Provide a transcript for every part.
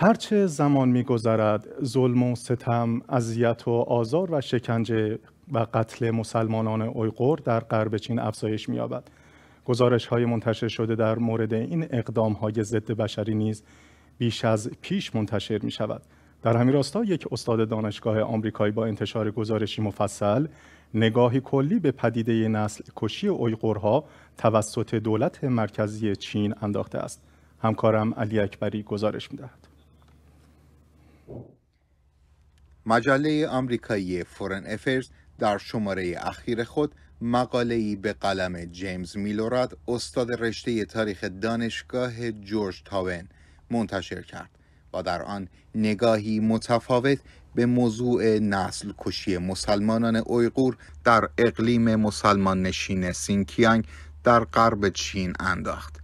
هرچه زمان میگذرد ظلم و ستم اذیت و آزار و شکنجه و قتل مسلمانان اویغور در غرب چین افزایش مییابد گزارش های منتشر شده در مورد این اقدام های ضد بشری نیز بیش از پیش منتشر می شود. در همین راستا یک استاد دانشگاه آمریکایی با انتشار گزارشی مفصل نگاهی کلی به پدیده نسل کشی اویغورها توسط دولت مرکزی چین انداخته است. همکارم علی اکبری گزارش می دهد. مجله آمریکایی فورن افرز در شماره اخیر خود مقاله‌ای به قلم جیمز میلوراد استاد رشته تاریخ دانشگاه جورج تاون منتشر کرد و در آن نگاهی متفاوت به موضوع نسل کشی مسلمانان اویغور در اقلیم مسلمان نشین سینکیانگ در غرب چین انداخت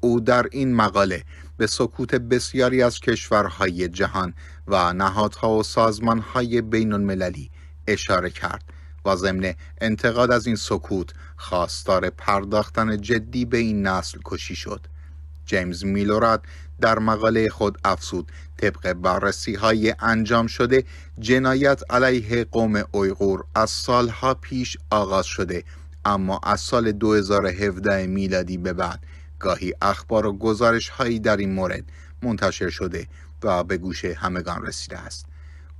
او در این مقاله به سکوت بسیاری از کشورهای جهان و نهادها و سازمانهای بین المللی اشاره کرد و ضمن انتقاد از این سکوت خواستار پرداختن جدی به این نسل کشی شد جیمز میلورد در مقاله خود افسود طبق بررسی های انجام شده جنایت علیه قوم اویغور از سالها پیش آغاز شده اما از سال 2017 میلادی به بعد گاهی اخبار و گزارش هایی در این مورد منتشر شده و به گوش همگان رسیده است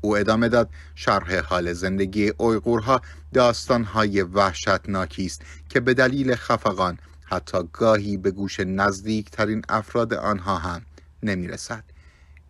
او ادامه داد شرح حال زندگی اویغورها داستانهای وحشتناکی است که به دلیل خفقان حتی گاهی به گوش نزدیکترین افراد آنها هم نمیرسد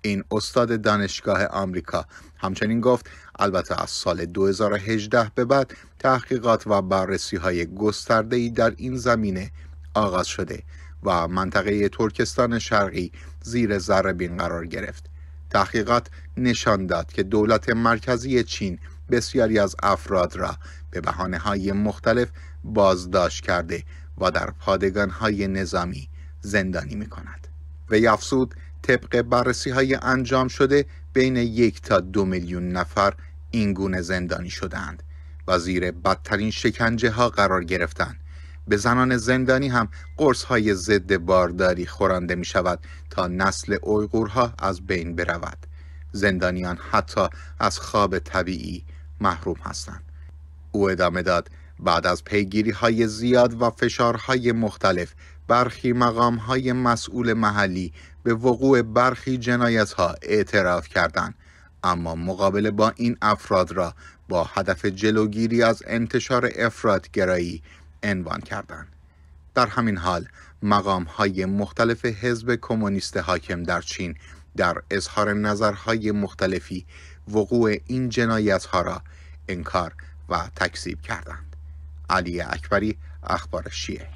این استاد دانشگاه آمریکا همچنین گفت البته از سال 2018 به بعد تحقیقات و بررسی های گسترده در این زمینه آغاز شده و منطقه ترکستان شرقی زیر ذربین قرار گرفت تحقیقات نشان داد که دولت مرکزی چین بسیاری از افراد را به بحانه های مختلف بازداشت کرده و در پادگان های نظامی زندانی می کند. و افزود طبق بررسی های انجام شده بین یک تا دو میلیون نفر اینگونه زندانی شدند و زیر بدترین شکنجه ها قرار گرفتند به زنان زندانی هم قرص های ضد بارداری خورانده می شود تا نسل اویغورها از بین برود زندانیان حتی از خواب طبیعی محروم هستند او ادامه داد بعد از پیگیری های زیاد و فشارهای مختلف برخی مقام های مسئول محلی به وقوع برخی جنایت ها اعتراف کردند اما مقابل با این افراد را با هدف جلوگیری از انتشار افراد گرایی، عنوان کردند. در همین حال مقام های مختلف حزب کمونیست حاکم در چین در اظهار نظرهای مختلفی وقوع این جنایت ها را انکار و تکذیب کردند علی اکبری اخبار شیعه